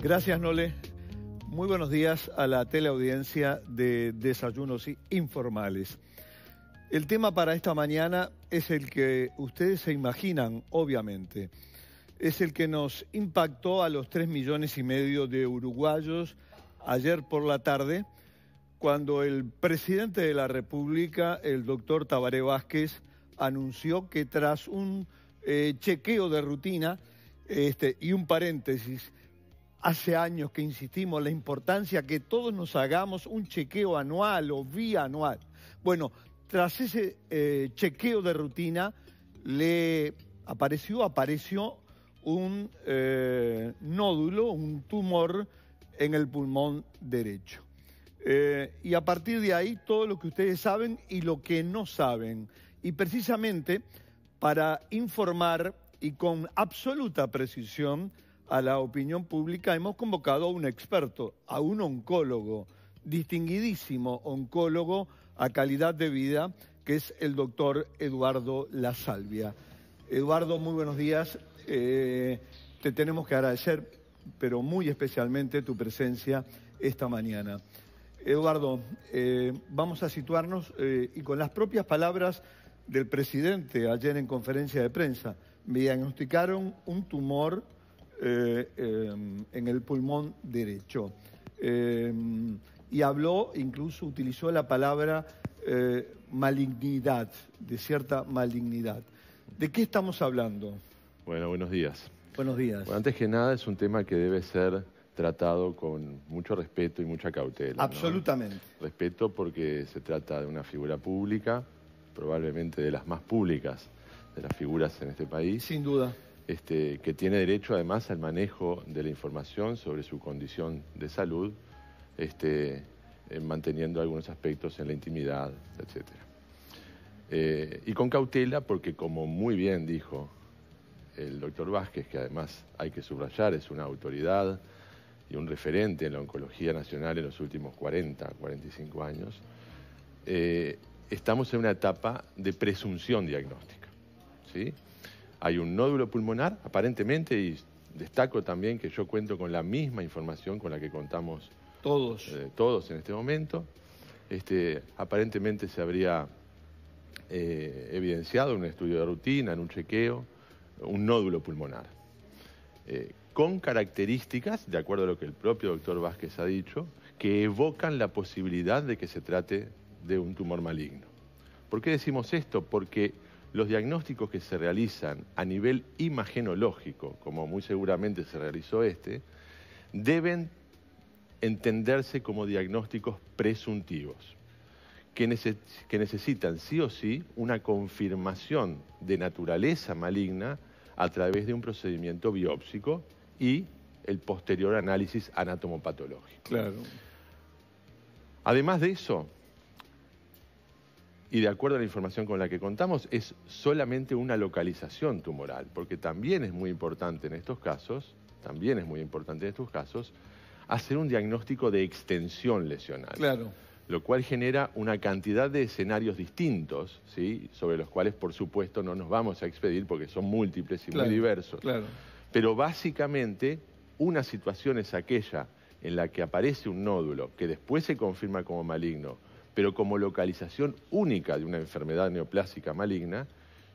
Gracias, Nole. Muy buenos días a la teleaudiencia de Desayunos Informales. El tema para esta mañana es el que ustedes se imaginan, obviamente. Es el que nos impactó a los tres millones y medio de uruguayos ayer por la tarde, cuando el presidente de la República, el doctor Tabaré Vázquez, anunció que tras un eh, chequeo de rutina este, y un paréntesis, Hace años que insistimos en la importancia que todos nos hagamos un chequeo anual o bianual. Bueno, tras ese eh, chequeo de rutina, le apareció, apareció un eh, nódulo, un tumor en el pulmón derecho. Eh, y a partir de ahí, todo lo que ustedes saben y lo que no saben. Y precisamente para informar y con absoluta precisión, a la opinión pública, hemos convocado a un experto, a un oncólogo, distinguidísimo oncólogo a calidad de vida, que es el doctor Eduardo La Salvia. Eduardo, muy buenos días. Eh, te tenemos que agradecer, pero muy especialmente tu presencia esta mañana. Eduardo, eh, vamos a situarnos eh, y con las propias palabras del presidente ayer en conferencia de prensa, me diagnosticaron un tumor eh, em, en el pulmón derecho. Em, y habló, incluso utilizó la palabra eh, malignidad, de cierta malignidad. ¿De qué estamos hablando? Bueno, buenos días. Buenos días. antes que nada, es un tema que debe ser tratado con mucho respeto y mucha cautela. Absolutamente. Respeto porque se trata de una figura pública, probablemente de las más públicas de las figuras en este país. Sin duda. Este, que tiene derecho además al manejo de la información sobre su condición de salud, este, eh, manteniendo algunos aspectos en la intimidad, etc. Eh, y con cautela, porque como muy bien dijo el doctor Vázquez, que además hay que subrayar, es una autoridad y un referente en la oncología nacional en los últimos 40, 45 años, eh, estamos en una etapa de presunción diagnóstica. ¿sí? Hay un nódulo pulmonar, aparentemente, y destaco también que yo cuento con la misma información con la que contamos todos, eh, todos en este momento. Este, aparentemente se habría eh, evidenciado en un estudio de rutina, en un chequeo, un nódulo pulmonar. Eh, con características, de acuerdo a lo que el propio doctor Vázquez ha dicho, que evocan la posibilidad de que se trate de un tumor maligno. ¿Por qué decimos esto? Porque los diagnósticos que se realizan a nivel imagenológico, como muy seguramente se realizó este, deben entenderse como diagnósticos presuntivos, que, necesitan sí o sí una confirmación de naturaleza maligna a través de un procedimiento biópsico y el posterior análisis anatomopatológico. Además de eso, y de acuerdo a la información con la que contamos, es solamente una localización tumoral, porque también es muy importante en estos casos, también es muy importante en estos casos, hacer un diagnóstico de extensión lesional. Claro. Lo cual genera una cantidad de escenarios distintos, ¿sí? sobre los cuales, por supuesto, no nos vamos a expedir porque son múltiples y muy diversos. Claro. Pero básicamente, una situación es aquella en la que aparece un nódulo que después se confirma como maligno pero como localización única de una enfermedad neoplásica maligna,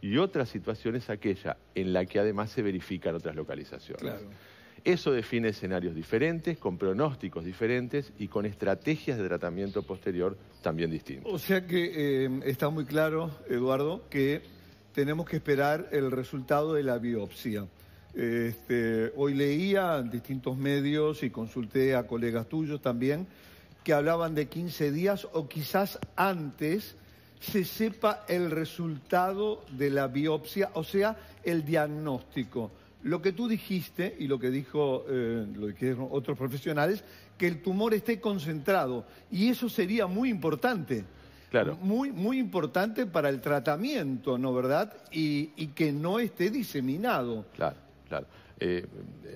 y otras situaciones es aquella en la que además se verifican otras localizaciones. Eso define escenarios diferentes, con pronósticos diferentes y con estrategias de tratamiento posterior también distintas. O sea que eh, está muy claro, Eduardo, que tenemos que esperar el resultado de la biopsia. Este, hoy leía en distintos medios y consulté a colegas tuyos también que hablaban de 15 días o quizás antes se sepa el resultado de la biopsia, o sea, el diagnóstico. Lo que tú dijiste y lo que dijo eh, lo dijeron otros profesionales, que el tumor esté concentrado y eso sería muy importante. Claro. Muy, muy importante para el tratamiento, ¿no verdad? Y, y que no esté diseminado. Claro, claro. Eh,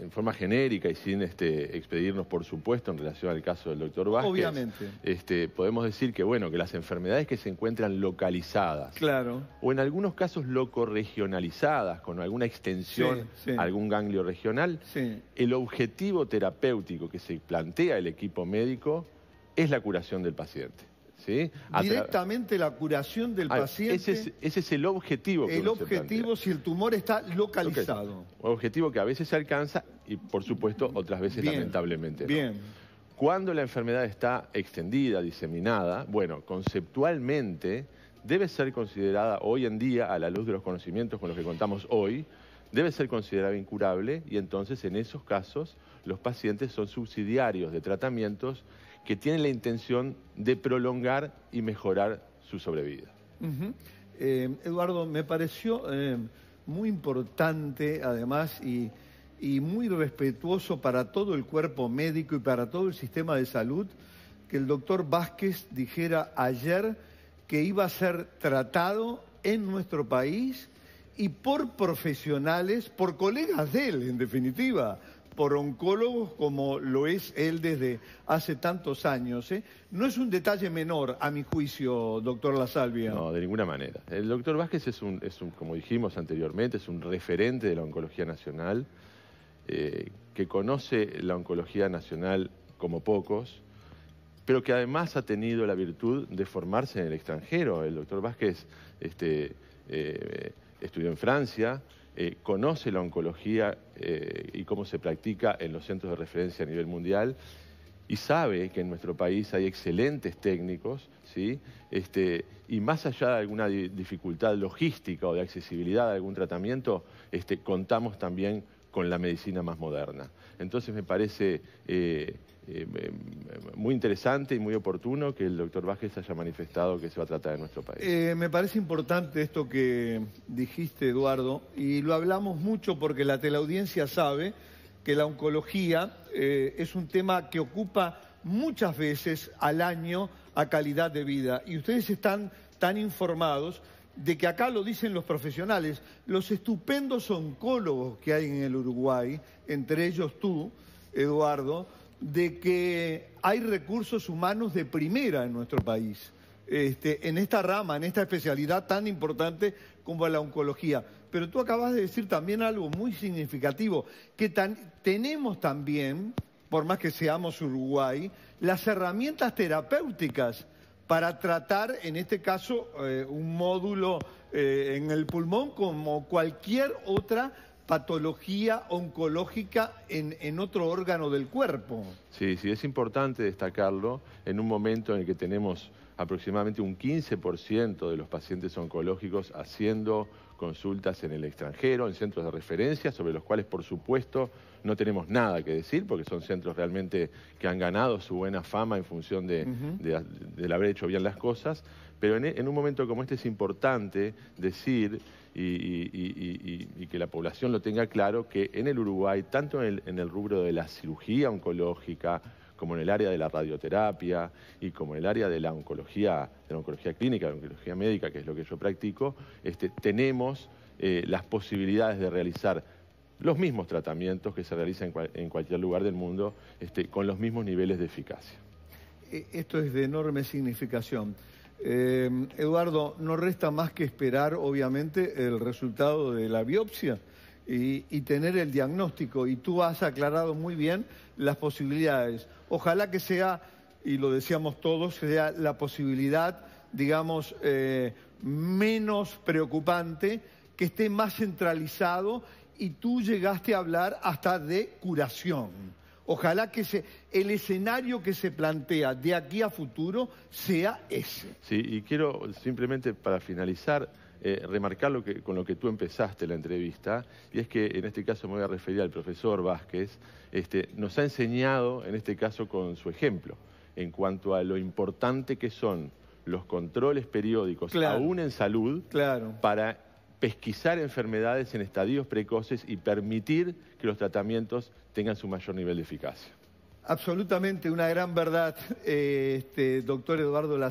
en forma genérica y sin este, expedirnos, por supuesto, en relación al caso del doctor Vázquez. Este, podemos decir que, bueno, que las enfermedades que se encuentran localizadas. Claro. O en algunos casos locorregionalizadas, con alguna extensión a algún ganglio regional. El objetivo terapéutico que se plantea el equipo médico es la curación del paciente. Directamente la curación del ah, paciente. Ese es, el objetivo. el objetivo si el tumor está localizado. objetivo que a veces se alcanza y por supuesto otras veces lamentablemente. Bien. Cuando la enfermedad está extendida, diseminada, bueno, conceptualmente debe ser considerada hoy en día, a la luz de los conocimientos con los que contamos hoy, debe ser considerada incurable y entonces en esos casos los pacientes son subsidiarios de tratamientos que tiene la intención de prolongar y mejorar su sobrevida. Eh, Eduardo, me pareció eh, muy importante, además, y, y, muy respetuoso para todo el cuerpo médico y para todo el sistema de salud, que el doctor Vázquez dijera ayer que iba a ser tratado en nuestro país y por profesionales, por colegas de él, en definitiva, por oncólogos como lo es él desde hace tantos años. ¿eh? No es un detalle menor, a mi juicio, doctor Lasalvia. No, de ninguna manera. El doctor Vázquez es un, es un como dijimos anteriormente, es un referente de la oncología nacional, eh, que conoce la oncología nacional como pocos, pero que además ha tenido la virtud de formarse en el extranjero. El doctor Vázquez este, eh, estudió en Francia, eh, conoce la oncología eh, y cómo se practica en los centros de referencia a nivel mundial y sabe que en nuestro país hay excelentes técnicos, ¿sí? Este, y más allá de alguna dificultad logística o de accesibilidad a algún tratamiento, este, contamos también con la medicina más moderna. Entonces me parece... Eh, eh, eh, muy interesante y muy oportuno que el doctor Vázquez haya manifestado que se va a tratar en nuestro país. Eh, me parece importante esto que dijiste, Eduardo, y lo hablamos mucho porque la teleaudiencia sabe que la oncología es un tema que ocupa muchas veces al año a calidad de vida. Y ustedes están tan informados de que acá lo dicen los profesionales, los estupendos oncólogos que hay en el Uruguay, entre ellos tú, Eduardo, de que hay recursos humanos de primera en nuestro país, este, en esta rama, en esta especialidad tan importante como la oncología. Pero tú acabas de decir también algo muy significativo, que tenemos también, por más que seamos Uruguay, las herramientas terapéuticas para tratar, en este caso, eh, un módulo eh, en el pulmón como cualquier otra patología oncológica en, en, otro órgano del cuerpo. Sí, sí, es importante destacarlo en un momento en el que tenemos aproximadamente un 15% de los pacientes oncológicos haciendo consultas en el extranjero, en centros de referencia, sobre los cuales por supuesto no tenemos nada que decir, porque son centros realmente que han ganado su buena fama en función de, haber hecho bien las cosas, pero e, en, un momento como este es importante decir y, que la población lo tenga claro que en el Uruguay, tanto en el, en el rubro de la cirugía oncológica, como en el área de la radioterapia y como en el área de la oncología, de oncología clínica, de la oncología médica, que es lo que yo practico, este, tenemos eh, las posibilidades de realizar los mismos tratamientos que se realizan en, cualquier lugar del mundo este, con los mismos niveles de eficacia. E, esto es de enorme significación. Eh, Eduardo, no resta más que esperar, obviamente, el resultado de la biopsia y, tener el diagnóstico. Y tú has aclarado muy bien las posibilidades. Ojalá que sea, y lo decíamos todos, sea la posibilidad, digamos, eh, menos preocupante, que esté más centralizado y tú llegaste a hablar hasta de curación. Ojalá que se, el escenario que se plantea de aquí a futuro sea ese. Sí, y quiero simplemente para finalizar eh, remarcar lo que, con lo que tú empezaste la entrevista, y es que en este caso me voy a referir al profesor Vázquez, este, nos ha enseñado, en este caso con su ejemplo, en cuanto a lo importante que son los controles periódicos, aún en salud, para pesquisar enfermedades en estadios precoces y permitir que los tratamientos tengan su mayor nivel de eficacia. Absolutamente una gran verdad, eh, este, doctor Eduardo La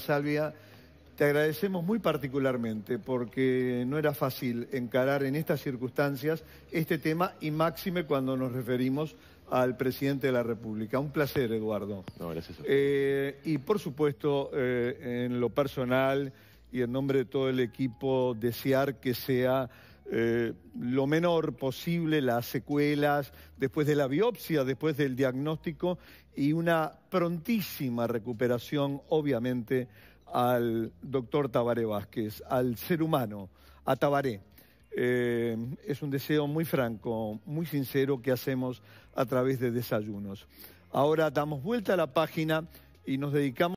te agradecemos muy particularmente porque no era fácil encarar en estas circunstancias este tema y máxime cuando nos referimos al presidente de la República. Un placer, Eduardo. No, gracias. Eh, y por supuesto, eh, en lo personal y en nombre de todo el equipo, desear que sea eh, lo menor posible las secuelas después de la biopsia, después del diagnóstico y una prontísima recuperación, obviamente, al doctor Tabaré Vázquez, al ser humano, a Tabaré. Eh, es un deseo muy franco, muy sincero que hacemos a través de desayunos. Ahora damos vuelta a la página y nos dedicamos...